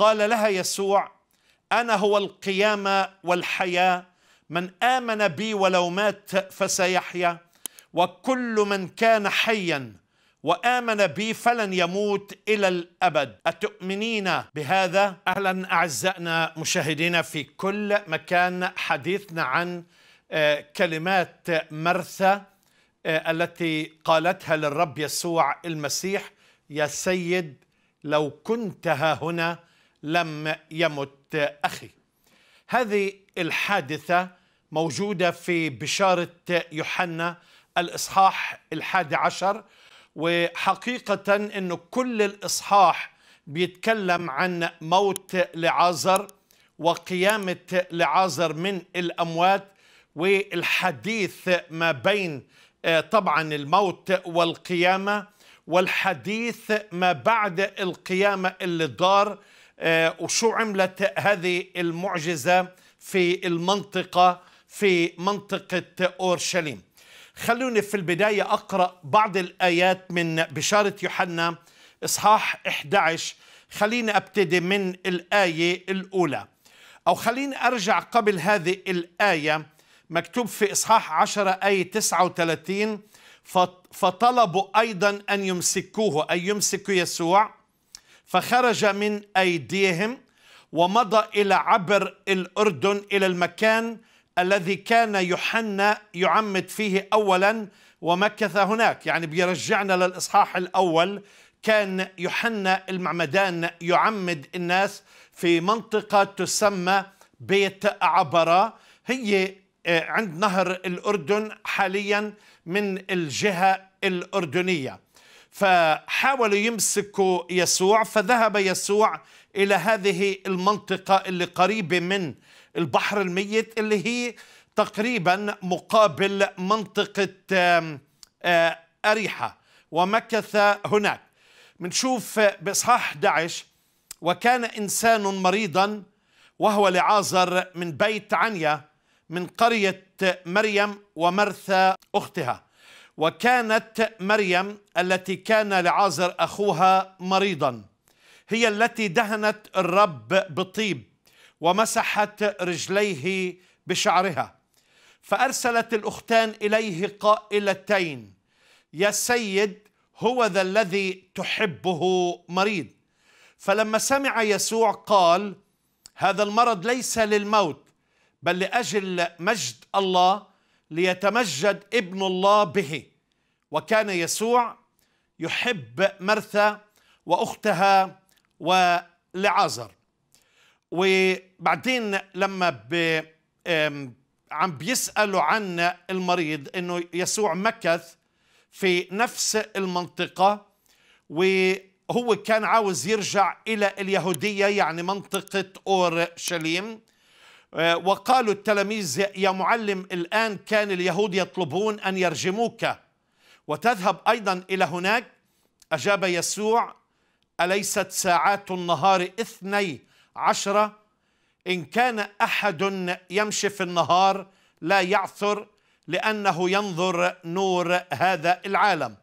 قال لها يسوع أنا هو القيامة والحياة من آمن بي ولو مات فسيحيا وكل من كان حيا وآمن بي فلن يموت إلى الأبد أتؤمنين بهذا؟ أهلا أعزائنا مشاهدينا في كل مكان حديثنا عن آه، كلمات مرثا آه، التي قالتها للرب يسوع المسيح يا سيد لو كنت ها هنا لم يمت أخي هذه الحادثة موجودة في بشارة يوحنا الإصحاح الحادي عشر وحقيقة أنه كل الإصحاح بيتكلم عن موت لعازر وقيامة لعازر من الأموات والحديث ما بين آه، طبعا الموت والقيامة والحديث ما بعد القيامة اللي دار آه، وشو عملت هذه المعجزة في المنطقة في منطقة أورشليم خلوني في البداية أقرأ بعض الآيات من بشارة يوحنا إصحاح 11 خليني أبتدي من الآية الأولى أو خليني أرجع قبل هذه الآية مكتوب في إصحاح 10 آية 39 فطلبوا أيضا أن يمسكوه أي يمسكوا يسوع فخرج من أيديهم ومضى إلى عبر الأردن إلى المكان الذي كان يوحنا يعمد فيه أولا ومكث هناك يعني بيرجعنا للإصحاح الأول كان يوحنا المعمدان يعمد الناس في منطقة تسمى بيت عبرة هي آه، عند نهر الأردن حاليا من الجهة الأردنية فحاولوا يمسكوا يسوع فذهب يسوع إلى هذه المنطقة اللي قريبة من البحر الميت اللي هي تقريبا مقابل منطقة آه، أريحة ومكث هناك بنشوف بإصحاح 11 وكان إنسان مريضا وهو لعازر من بيت عنيا من قرية مريم ومرثى أختها وكانت مريم التي كان لعازر اخوها مريضا هي التي دهنت الرب بطيب ومسحت رجليه بشعرها فارسلت الاختان اليه قائلتين يا سيد هو ذا الذي تحبه مريض فلما سمع يسوع قال هذا المرض ليس للموت بل لاجل مجد الله ليتمجد ابن الله به وكان يسوع يحب مرثا واختها ولعازر وبعدين لما عم بيسالوا عن المريض انه يسوع مكث في نفس المنطقه وهو كان عاوز يرجع الى اليهوديه يعني منطقه اورشليم آه، وقالوا التلاميذ يا معلم الان كان اليهود يطلبون ان يرجموك وتذهب أيضا إلى هناك أجاب يسوع أليست ساعات النهار اثني عشرة إن كان أحد يمشي في النهار لا يعثر لأنه ينظر نور هذا العالم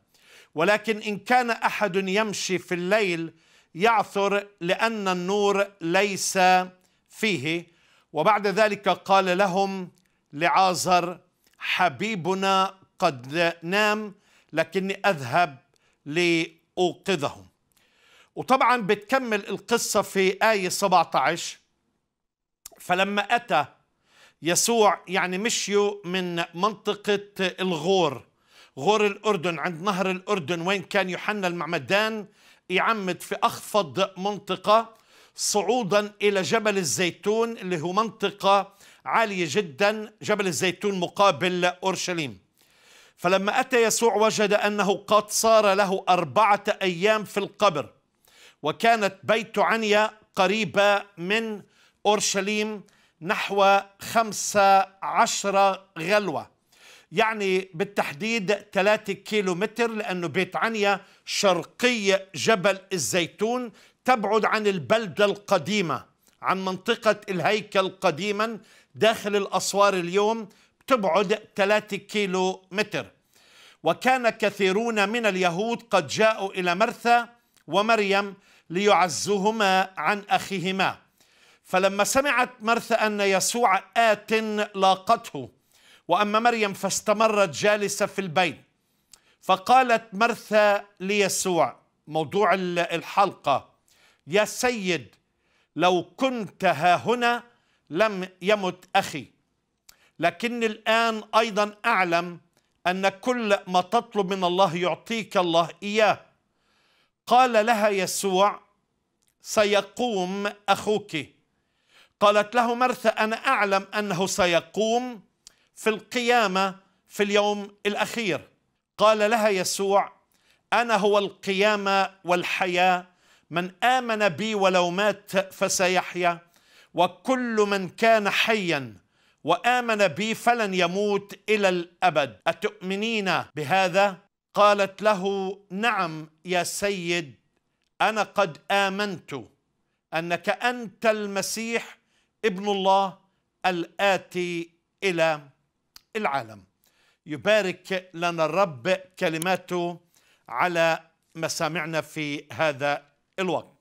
ولكن إن كان أحد يمشي في الليل يعثر لأن النور ليس فيه وبعد ذلك قال لهم لعازر حبيبنا قد نام لكني أذهب لأوقظهم وطبعا بتكمل القصة في آية 17 فلما أتى يسوع يعني مشيوا من منطقة الغور غور الأردن عند نهر الأردن وين كان يوحنا المعمدان يعمد في أخفض منطقة صعودا إلى جبل الزيتون اللي هو منطقة عالية جدا جبل الزيتون مقابل أورشليم فلما أتى يسوع وجد أنه قد صار له أربعة أيام في القبر وكانت بيت عنيا قريبة من أورشليم نحو خمسة عشر غلوة يعني بالتحديد ثلاثة كيلو متر لأنه بيت عنيا شرقي جبل الزيتون تبعد عن البلدة القديمة عن منطقة الهيكل قديما داخل الأسوار اليوم تبعد 3 كيلو متر وكان كثيرون من اليهود قد جاءوا إلى مرثى ومريم ليعزوهما عن أخيهما فلما سمعت مرثى أن يسوع آت لاقته وأما مريم فاستمرت جالسة في البيت فقالت مرثى ليسوع موضوع الحلقة يا سيد لو كنت ها هنا لم يمت أخي لكن الآن أيضا أعلم أن كل ما تطلب من الله يعطيك الله إياه قال لها يسوع سيقوم أخوك قالت له مرثا أنا أعلم أنه سيقوم في القيامة في اليوم الأخير قال لها يسوع أنا هو القيامة والحياة من آمن بي ولو مات فسيحيا وكل من كان حيا وامن بي فلن يموت الى الابد اتؤمنين بهذا قالت له نعم يا سيد انا قد امنت انك انت المسيح ابن الله الاتي الى العالم يبارك لنا الرب كلماته على مسامعنا في هذا الوقت